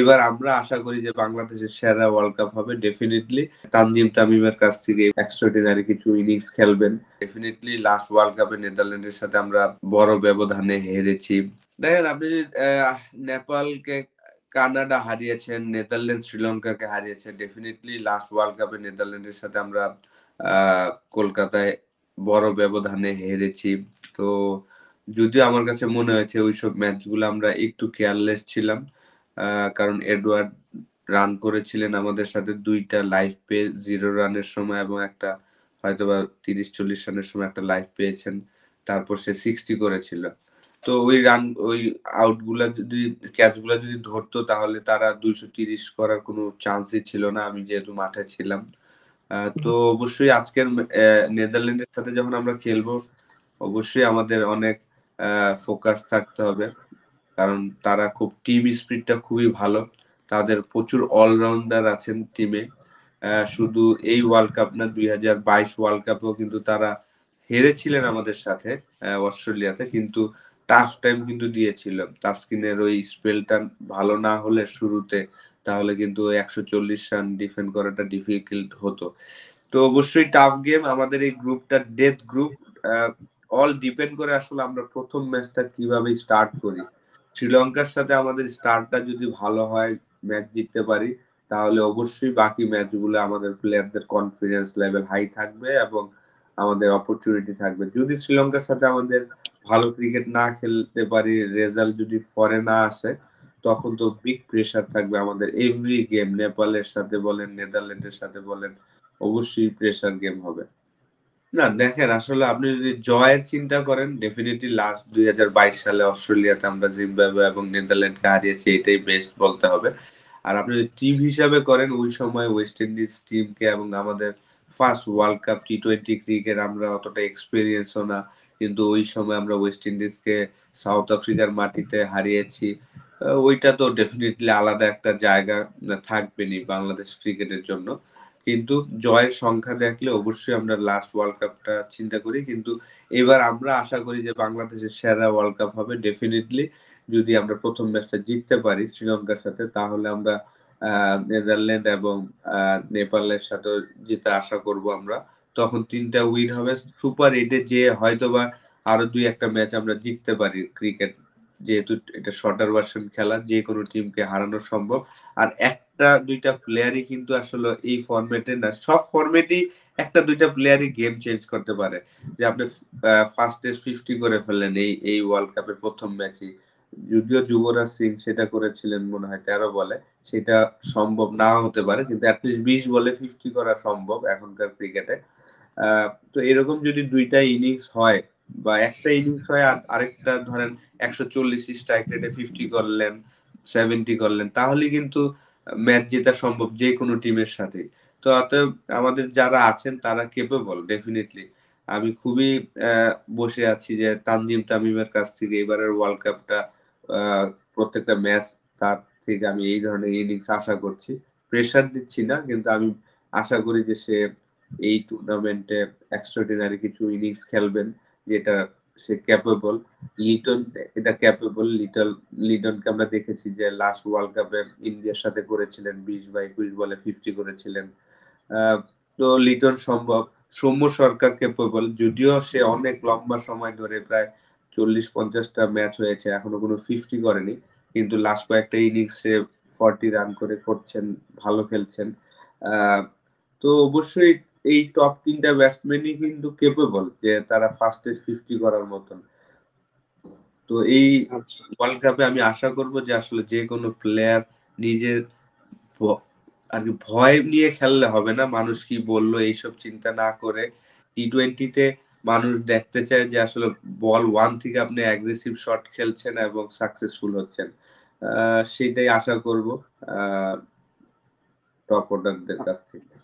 এবার আমরা আশা করি যে বাংলাদেশের সেরা ওয়ার্ল্ড কাপ হবে ডেফিনেটলি তানজিম তামিমের কাছ থেকে এক্সট্রাডিনারি কিছু ইনিংস খেলবেন ডেফিনেটলি লাস্ট ওয়ার্ল্ড কাপে নেদারল্যান্ডের সাথে আমরা বড় ব্যবধানে হেরেছি দেখেন আপনি নেপালকে কানাডা হারিয়েছেন নেদারল্যান্ড শ্রীলঙ্কাকে হারিয়েছেন ডেফিনেটলি লাস্ট ওয়ার্ল্ড কাপে নেদারল্যান্ডের সাথে আমরা কলকাতায় বড় ব্যবধানে হেরেছি তো যদিও আমার কাছে মনে হয়েছে ওইসব ম্যাচগুলো আমরা একটু কেয়ারলেস ছিলাম কারণ এডওয়ার্ড রান করেছিলেন আমাদের সাথে দুইটা লাইফ পেয়ে জিরো রানের সময় এবং একটা হয়তোবা তিরিশ চল্লিশ রানের সময় একটা লাইফ পেয়েছেন তারপর সে সিক্সটি করেছিল তো ওই রান ওই আউটগুলা যদি ক্যাচগুলা যদি ধরতো তাহলে তারা দুইশো তিরিশ করার কোনো চান্সই ছিল না আমি যেহেতু মাঠে ছিলাম তো অবশ্যই আজকের নেদারল্যান্ডের সাথে যখন আমরা খেলবো অবশ্যই আমাদের অনেক ফোকাস থাকতে হবে কারণ তারা খুব টিম স্পিডটা খুবই ভালো তাদের প্রচুর অলরাউন্ডার আছেন টিমে শুধু এই ওয়ার্ল্ড কাপ না দুই হাজার বাইশ ওয়ার্ল্ড কাপেও কিন্তু তারা হেরেছিলেন আমাদের সাথে অস্ট্রেলিয়াতে কিন্তু টাফ টাইম কিন্তু দিয়েছিল তাস্কিনের ওই স্পেলটা ভালো না হলে শুরুতে তাহলে কিন্তু একশো চল্লিশ রান ডিফেন্ড করাটা ডিফিকাল্ট হতো তো অবশ্যই টাফ গেম আমাদের এই গ্রুপটা ডেথ গ্রুপ অল ডিপেন্ড করে আসলে আমরা প্রথম ম্যাচটা কিভাবে স্টার্ট করি শ্রীলঙ্কার সাথে আমাদের স্টারটা যদি ভালো হয় ম্যাচ জিততে পারি তাহলে অবশ্যই বাকি ম্যাচগুলো আমাদের প্লেয়ারদের কনফিডেন্স লেভেল হাই থাকবে এবং আমাদের অপরচুনিটি থাকবে যদি শ্রীলঙ্কার সাথে আমাদের ভালো ক্রিকেট না খেলতে পারি রেজাল্ট যদি ফরে না আসে তখন তো বিগ প্রেশার থাকবে আমাদের এভরি গেম নেপালের সাথে বলেন নেদারল্যান্ডের সাথে বলেন অবশ্যই প্রেশার গেম হবে না দেখেন আসলে আপনি যদি জয়ের চিন্তা করেন ডেফিনেটলি লাস্ট দুই হাজার বাইশ সালে অস্ট্রেলিয়াতে আমরা জিম্বাবু এবং নেদারল্যান্ডকে হারিয়েছি এটাই বেস্ট বলতে হবে আর আপনি যদি টিম হিসাবে করেন ওই সময় ওয়েস্ট ইন্ডিজ টিমকে এবং আমাদের first world cup T twenty cricket আমরা অতটা এক্সপিরিয়েন্সও না কিন্তু ওই সময় আমরা ওয়েস্ট ইন্ডিজকে সাউথ আফ্রিকার মাটিতে হারিয়েছি ওইটা তো ডেফিনেটলি আলাদা একটা জায়গা থাকবেনি বাংলাদেশ ক্রিকেটের জন্য কিন্তু জয়ের সংখ্যা দেখলে অবশ্যই আমরা লাস্ট ওয়ার্ল্ড কাপটা চিন্তা করি কিন্তু এবার আমরা আশা করি যে বাংলাদেশের সেরা ওয়ার্ল্ড কাপ হবে ডেফিনেটলি যদি আমরা প্রথম ম্যাচটা জিততে পারি শ্রীলঙ্কার সাথে তাহলে আমরা নেদারল্যান্ড এবং নেপালের সাথে জিতে আশা করব আমরা তখন তিনটা উইন হবে সুপার এইটে যে হয়তোবা আরো দুই একটা ম্যাচ আমরা জিততে পারি ক্রিকেট যেহেতু এটা শর্টার ভার্সন খেলা যে কোনো টিমকে হারানো সম্ভব আর এক একটা দুইটা প্লেয়ারই কিন্তু আসলে এই ফরম্যাটে না সব ফরম্যাটই একটা দুইটা প্লেয়ারই গেম চেঞ্জ করতে পারে যে আপনি ফার্স্ট টেস্ট ফিফটি করে ফেললেন এই এই ওয়ার্ল্ড কাপের প্রথম ম্যাচে যদিও যুবরাজ সিং সেটা করেছিলেন মনে হয় তেরো বলে সেটা সম্ভব না হতে পারে কিন্তু অ্যাটলিস্ট বিশ বলে ফিফটি করা সম্ভব এখনকার ক্রিকেটে তো এরকম যদি দুইটা ইনিংস হয় বা একটা ইনিংস হয় আর আরেকটা ধরেন একশো চল্লিশ স্ট্রাইক রেটে ফিফটি করলেন সেভেন্টি করলেন তাহলে কিন্তু ম্যাচ জেতা সম্ভব যে কোনো টিমের সাথে তো অতএব আমাদের যারা আছেন তারা কেপেবল ডেফিনেটলি আমি খুবই বসে আছি যে তানজিম তামিমের কাছ থেকে এবারের ওয়ার্ল্ড কাপটা প্রত্যেকটা ম্যাচ তার থেকে আমি এই ধরনের ইনিংস আশা করছি প্রেশার দিচ্ছি না কিন্তু আমি আশা করি যে সে এই টুর্নামেন্টে এক্সট্রাডিনারি কিছু ইনিংস খেলবেন যেটা সে ক্যাপেবল লিটন এটা ক্যাপেবল লিটল লিটনকে আমরা দেখেছি যে লাস্ট ওয়ার্ল্ড কাপে ইন্ডিয়ার সাথে করেছিলেন বিশ বা একুশ বলে ফিফটি করেছিলেন তো লিটন সম্ভব সৌম্য সরকার ক্যাপেবল যদিও সে অনেক লম্বা সময় ধরে প্রায় চল্লিশ পঞ্চাশটা ম্যাচ হয়েছে এখনো কোনো ফিফটি করেনি কিন্তু লাস্ট কয়েকটা ইনিংসে ফর্টি রান করে করছেন ভালো খেলছেন তো অবশ্যই এই টপ তিনটা ব্যাটসম্যানই কিন্তু কেপেবল যে তারা ফাস্টেস্ট ফিফটি করার মতন তো এই ওয়ার্ল্ড আচ্ছা। কাপে আমি আশা করব যে আসলে যে কোনো প্লেয়ার নিজের আর কি ভয় নিয়ে খেললে হবে না মানুষ কি বললো এইসব চিন্তা না করে টি টোয়েন্টিতে মানুষ দেখতে চায় যে আসলে বল ওয়ান থেকে আপনি অ্যাগ্রেসিভ শট খেলছেন এবং সাকসেসফুল হচ্ছেন সেটাই আশা করব টপ অর্ডারদের কাছ থেকে